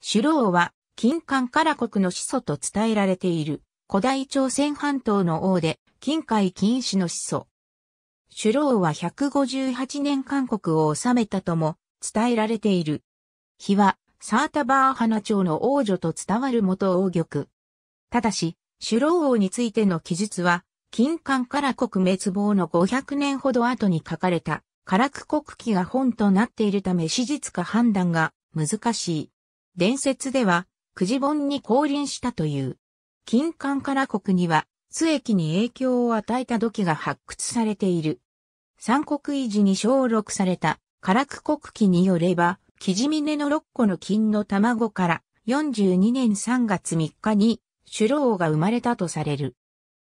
シュローは、金冠から国の始祖と伝えられている、古代朝鮮半島の王で、金海金氏の始祖。シュローは158年韓国を治めたとも伝えられている。日は、サータバー花朝の王女と伝わる元王玉。ただし、シュロー王についての記述は、金冠から国滅亡の500年ほど後に書かれた、唐久国記が本となっているため史実か判断が難しい。伝説では、くじんに降臨したという。金環から国には、津駅に影響を与えた土器が発掘されている。三国維持に小録された、唐久国記によれば、きじ峰の6個の金の卵から42年3月3日に首老が生まれたとされる。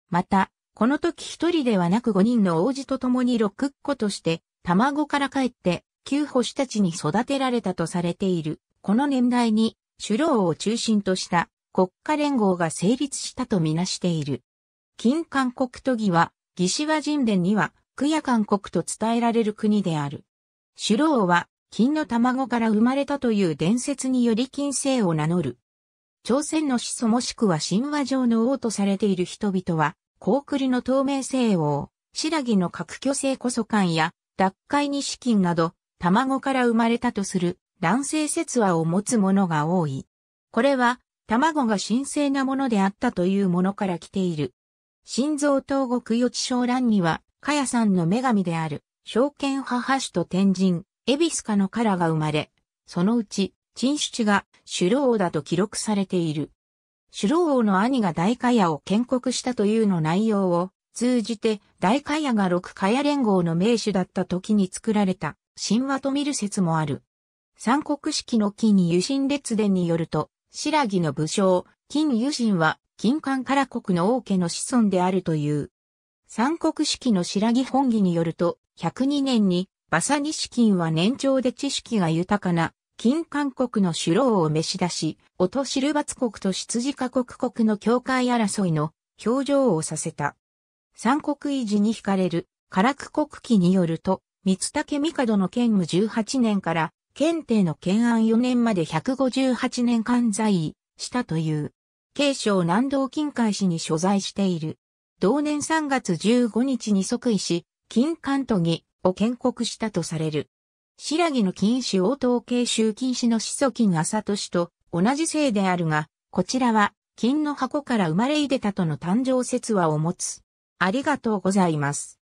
また、この時一人ではなく5人の王子と共に6個として卵から帰って、旧星たちに育てられたとされている。この年代に首領を中心とした国家連合が成立したとみなしている。金韓国都議は、義士和人伝には、クヤ韓国と伝えられる国である。首老は、金の卵から生まれたという伝説により金星を名乗る。朝鮮の始祖もしくは神話上の王とされている人々は、高栗の透明星王、白木の核巨星こそ感や、脱会に資金など、卵から生まれたとする卵性説話を持つものが多い。これは、卵が神聖なものであったというものから来ている。心臓東国予知症欄には、かやさんの女神である、証券母主と天神、エビスカのカラが生まれ、そのうち、陳主地が首老王だと記録されている。首老王の兄が大カヤを建国したというの内容を通じて大カヤが六カヤ連合の名手だった時に作られた神話と見る説もある。三国式の金油神列伝によると、白木の武将、金油神は、金冠から国の王家の子孫であるという。三国式の白木本義によると、102年に、バニシキ金は年長で知識が豊かな、金韓国の首老を召し出し、音シルバツ国と羊家国国の境界争いの表情をさせた。三国維持に惹かれる、唐久国記によると、三竹帝の兼務18年から検定の検案4年まで158年間在位したという、慶省南道近海市に所在している。同年3月15日に即位し、金関都議を建国したとされる。白木の禁止応答慶州禁止の始祖金浅利と同じ姓であるが、こちらは金の箱から生まれいでたとの誕生説話を持つ。ありがとうございます。